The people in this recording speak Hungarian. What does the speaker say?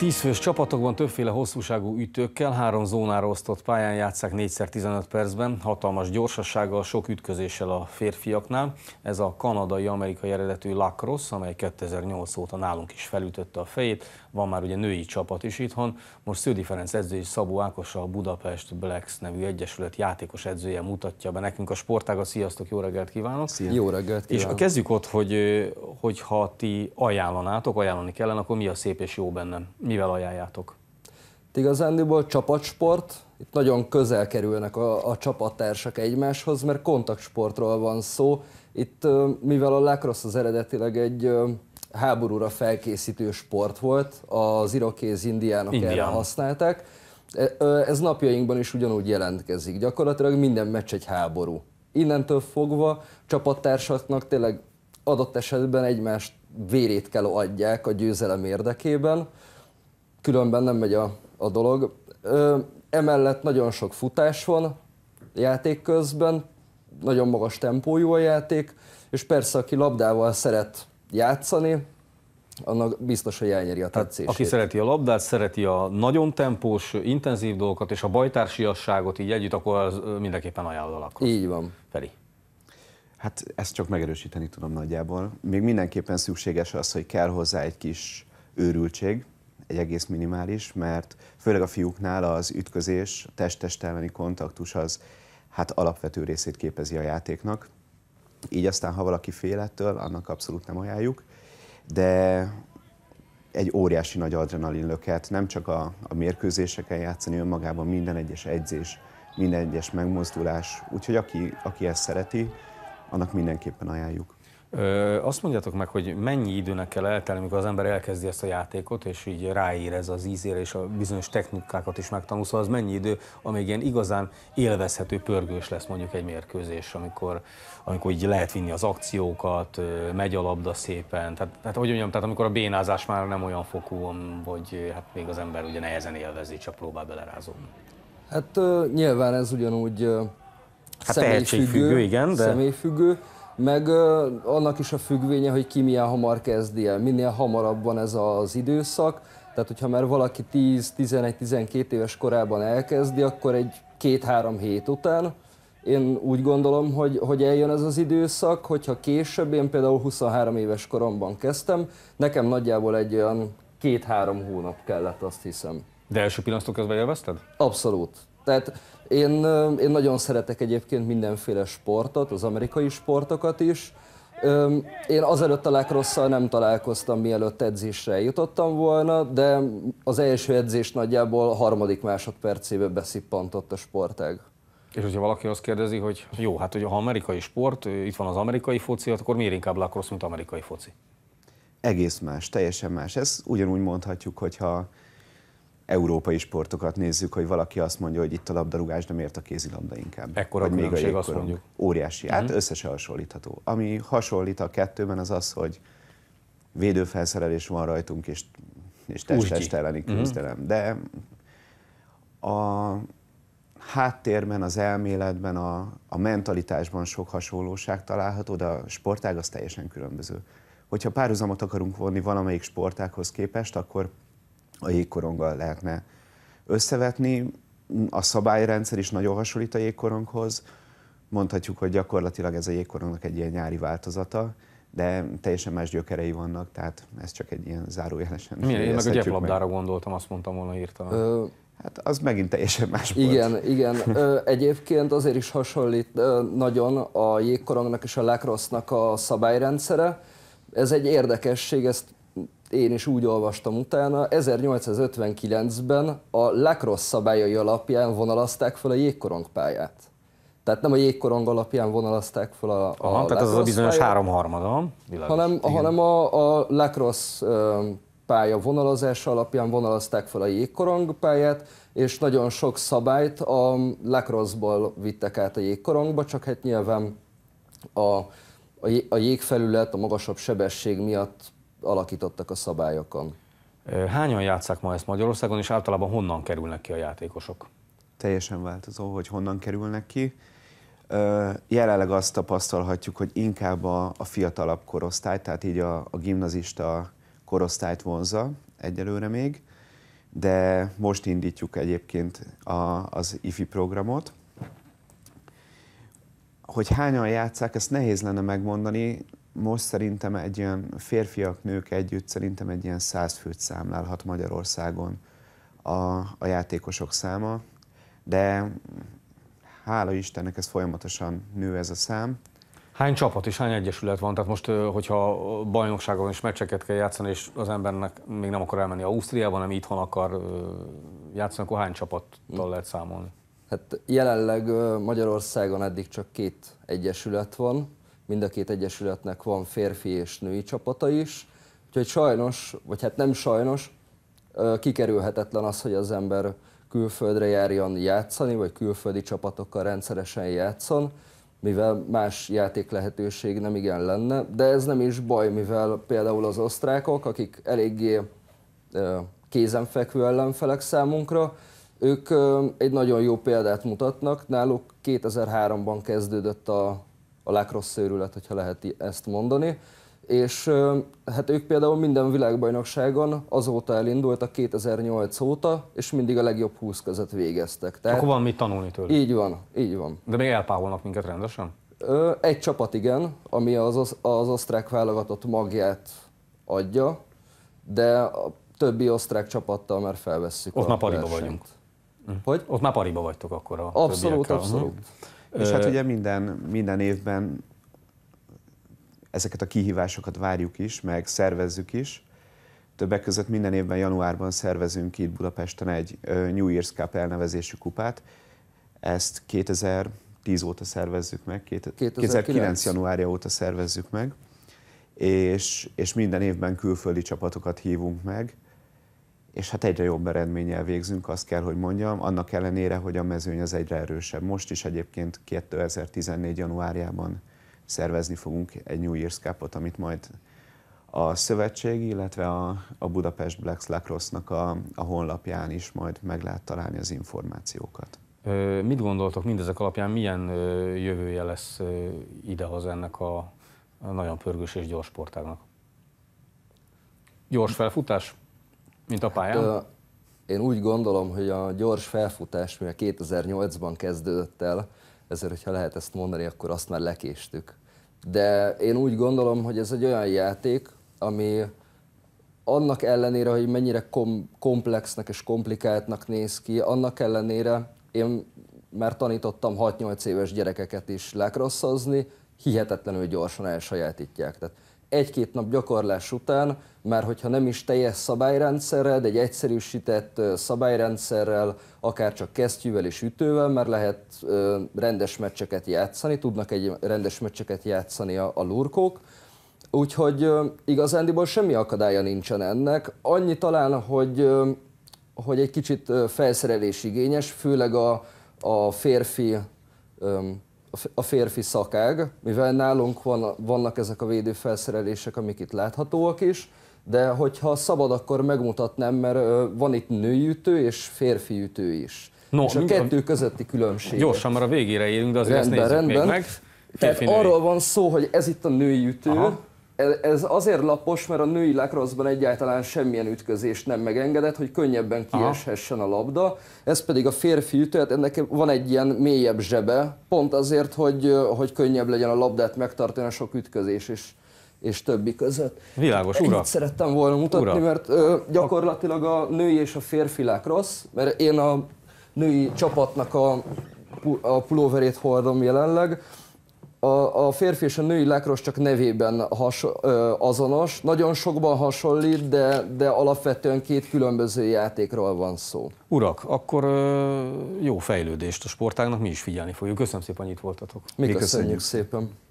Tízfős csapatokban többféle hosszúságú ütőkkel három zónára osztott pályán játszák 4x15 percben, hatalmas gyorsassággal, sok ütközéssel a férfiaknál. Ez a kanadai-amerikai eredetű lacrosse, amely 2008 óta nálunk is felütötte a fejét, van már ugye női csapat is itthon. Most Sződi Ferenc edző és Szabó Ákos a Budapest Blacks nevű egyesület játékos edzője mutatja be nekünk a sportágat. Sziasztok, jó reggelt kívánok! Szia. Jó reggelt kívánok! És kezdjük ott, hogy, hogy ti ajánlanátok, ajánlani kellene, akkor mi a szép és jó benne? Mivel ajánljátok? Hát igazándiból csapatsport, itt nagyon közel kerülnek a, a csapattársak egymáshoz, mert kontaktsportról van szó. Itt, mivel a lacrosse az eredetileg egy háborúra felkészítő sport volt, az irokéz indiának Indian. erre használták. E, ez napjainkban is ugyanúgy jelentkezik. Gyakorlatilag minden meccs egy háború. Innentől fogva csapattársaknak tényleg adott esetben egymást vérét kell adják a győzelem érdekében, különben nem megy a, a dolog. Ö, emellett nagyon sok futás van játék közben, nagyon magas tempójú a játék, és persze aki labdával szeret játszani, annak biztos, hogy elnyeri a hát, tetszését. Aki szereti a labdát, szereti a nagyon tempós, intenzív dolgokat és a bajtársiasságot így együtt, akkor az mindenképpen ajánlalak. Így van. Feri. Hát ezt csak megerősíteni tudom nagyjából. Még mindenképpen szükséges az, hogy kell hozzá egy kis őrültség, egy egész minimális, mert főleg a fiúknál az ütközés, a test-test kontaktus az hát alapvető részét képezi a játéknak. Így aztán, ha valaki fél ettől, annak abszolút nem ajánljuk, de egy óriási nagy adrenalin löket, nem csak a, a mérkőzéseken játszani önmagában, minden egyes edzés, minden egyes megmozdulás, úgyhogy aki, aki ezt szereti, annak mindenképpen ajánljuk. Ö, azt mondjátok meg, hogy mennyi időnek kell eltelni, amikor az ember elkezdi ezt a játékot, és így ráérez az ízére, és a bizonyos technikákat is megtanul, szóval az mennyi idő, amíg ilyen igazán élvezhető pörgős lesz mondjuk egy mérkőzés, amikor, amikor így lehet vinni az akciókat, megy a labda szépen, tehát, tehát hogy mondjam, tehát amikor a bénázás már nem olyan fokú, hogy hát még az ember ugye nehezen élvezi, csak próbál belerázódni. Hát uh, nyilván ez ugyanúgy uh, hát személyfüggő, igen, de... személyfüggő, meg annak is a függvénye, hogy ki milyen hamar kezdi el. Minél hamarabb van ez az időszak, tehát hogyha már valaki 10-11-12 éves korában elkezdi, akkor egy két-három hét után, én úgy gondolom, hogy, hogy eljön ez az időszak, hogyha később, én például 23 éves koromban kezdtem, nekem nagyjából egy olyan két-három hónap kellett, azt hiszem. De első pillanatok közben élvezted? Abszolút. Tehát én, én nagyon szeretek egyébként mindenféle sportot, az amerikai sportokat is. Én azelőtt a rosszal nem találkoztam, mielőtt edzésre jutottam volna, de az első edzés nagyjából a harmadik másodpercébe beszippantott a sportág. És hogyha valaki azt kérdezi, hogy jó, hát hogy ha amerikai sport, itt van az amerikai foci, akkor miért inkább lacrosse, mint amerikai foci? Egész más, teljesen más. Ezt ugyanúgy mondhatjuk, hogyha európai sportokat nézzük, hogy valaki azt mondja, hogy itt a labdarúgás, de miért a kézilabda inkább. Ekkora vagy még a azt mondjuk. Óriási. Hát mm. huh hasonlítható. Ami hasonlít a kettőben az az, hogy védőfelszerelés van rajtunk, és, és test elleni mhm. küzdelem. Mm. De a háttérben, az elméletben, a, a mentalitásban sok hasonlóság található, de a sportág az teljesen különböző. Hogyha párhuzamot akarunk vonni valamelyik sportághoz képest, akkor a jégkoronggal lehetne összevetni. A szabályrendszer is nagyon hasonlít a jégkoronghoz. Mondhatjuk, hogy gyakorlatilag ez a jégkorongnak egy ilyen nyári változata, de teljesen más gyökerei vannak, tehát ez csak egy ilyen zárójelesen. Milyen, én meg a gyeplabdára meg. gondoltam, azt mondtam volna írtam. Ö, Hát az megint teljesen más volt. Igen, igen. Ö, egyébként azért is hasonlít ö, nagyon a jégkorongnak és a lacrosse a szabályrendszere. Ez egy érdekesség, ezt én is úgy olvastam utána, 1859-ben a lacrosse szabályai alapján vonalazták fel a jégkorongpályát. Tehát nem a jégkorong alapján vonalazták fel a, a Aha, tehát az a bizonyos háromharmada, Hanem, hanem a, a lacrosse pálya vonalazása alapján vonalazták fel a jégkorongpályát, és nagyon sok szabályt a lacrosse-ból vittek át a jégkorongba, csak hát nyilván a, a jégfelület a magasabb sebesség miatt alakítottak a szabályokon. Hányan játszák ma ezt Magyarországon, és általában honnan kerülnek ki a játékosok? Teljesen változó, hogy honnan kerülnek ki. Jelenleg azt tapasztalhatjuk, hogy inkább a, fiatalabb korosztály, tehát így a, a gimnazista korosztályt vonza egyelőre még, de most indítjuk egyébként a, az IFI programot. Hogy hányan játszák, ezt nehéz lenne megmondani, most szerintem egy ilyen férfiak-nők együtt szerintem egy ilyen száz főt számlálhat Magyarországon a, a játékosok száma, de hála Istennek ez folyamatosan nő ez a szám. Hány csapat és hány egyesület van? Tehát most, hogyha bajnokságon is meccseket kell játszani, és az embernek még nem akar elmenni Ausztriába, hanem itthon akar játszani, akkor hány csapattal hmm. lehet számolni? Hát jelenleg Magyarországon eddig csak két egyesület van, mind a két egyesületnek van férfi és női csapata is, úgyhogy sajnos, vagy hát nem sajnos, kikerülhetetlen az, hogy az ember külföldre járjon játszani, vagy külföldi csapatokkal rendszeresen játszon, mivel más játék lehetőség nem igen lenne, de ez nem is baj, mivel például az osztrákok, akik eléggé kézenfekvő ellenfelek számunkra, ők egy nagyon jó példát mutatnak, náluk 2003-ban kezdődött a a Lacrosse őrület, hogyha lehet ezt mondani. És hát ők például minden világbajnokságon azóta elindultak 2008 óta, és mindig a legjobb 20 között végeztek. Tehát Akkor van mit tanulni tőlük. Így van, így van. De még elpáholnak minket rendesen? Egy csapat igen, ami az, az, az osztrák válogatott magját adja, de a többi osztrák csapattal már felvesszük Ott a már pariba versenyt. vagyunk. Hogy? Ott már pariba vagytok akkor a Abszolút, abszolút. Uh-huh. És hát ugye minden, minden évben ezeket a kihívásokat várjuk is, meg szervezzük is. Többek között minden évben januárban szervezünk itt Budapesten egy New Year's Cup elnevezésű kupát. Ezt 2010 óta szervezzük meg, 2009, 2009 januárja óta szervezzük meg, és, és minden évben külföldi csapatokat hívunk meg, és hát egyre jobb eredménnyel végzünk, azt kell, hogy mondjam, annak ellenére, hogy a mezőny az egyre erősebb. Most is egyébként 2014. januárjában szervezni fogunk egy New Year's Cup-ot, amit majd a szövetség, illetve a, a Budapest Black Lacrosse-nak a, a honlapján is majd meg lehet találni az információkat. mit gondoltok mindezek alapján, milyen jövője lesz idehoz ennek a, a nagyon pörgős és gyors sportágnak? Gyors felfutás? Mint a pályán? Hát, én úgy gondolom, hogy a gyors felfutás, mivel 2008-ban kezdődött el, ezért, hogyha lehet ezt mondani, akkor azt már lekéstük. De én úgy gondolom, hogy ez egy olyan játék, ami annak ellenére, hogy mennyire kom- komplexnek és komplikáltnak néz ki, annak ellenére én már tanítottam 6-8 éves gyerekeket is lekrosszozni, hihetetlenül gyorsan elsajátítják. Tehát egy-két nap gyakorlás után, már hogyha nem is teljes szabályrendszerrel, de egy egyszerűsített szabályrendszerrel, akár csak kesztyűvel és ütővel, már lehet rendes meccseket játszani, tudnak egy rendes meccseket játszani a, a lurkók. Úgyhogy igazándiból semmi akadálya nincsen ennek. Annyi talán, hogy, hogy egy kicsit felszerelés igényes, főleg a, a férfi a férfi szakág, mivel nálunk van, vannak ezek a védőfelszerelések, amik itt láthatóak is, de hogyha szabad, akkor megmutatnám, mert van itt női ütő és férfi ütő is. No, és a kettő a... közötti különbség. Gyorsan, mert a végére érünk, de azért rendben, ezt nézzük rendben. még meg. Férfi Tehát női. arról van szó, hogy ez itt a női ütő, Aha ez azért lapos, mert a női lakroszban egyáltalán semmilyen ütközést nem megengedett, hogy könnyebben kieshessen a labda. Ez pedig a férfi ütő, hát ennek van egy ilyen mélyebb zsebe, pont azért, hogy, hogy könnyebb legyen a labdát megtartani a sok ütközés és, és többi között. Világos, ura. Itt szerettem volna mutatni, ura. mert ö, gyakorlatilag a női és a férfi lacrosse, mert én a női csapatnak a, a pulóverét hordom jelenleg, a, a férfi és a női lekros csak nevében has, ö, azonos. Nagyon sokban hasonlít, de, de alapvetően két különböző játékról van szó. Urak, akkor ö, jó fejlődést a sportágnak, mi is figyelni fogjuk. Köszönöm szépen, hogy itt voltatok. Mi, mi köszönjük, köszönjük szépen.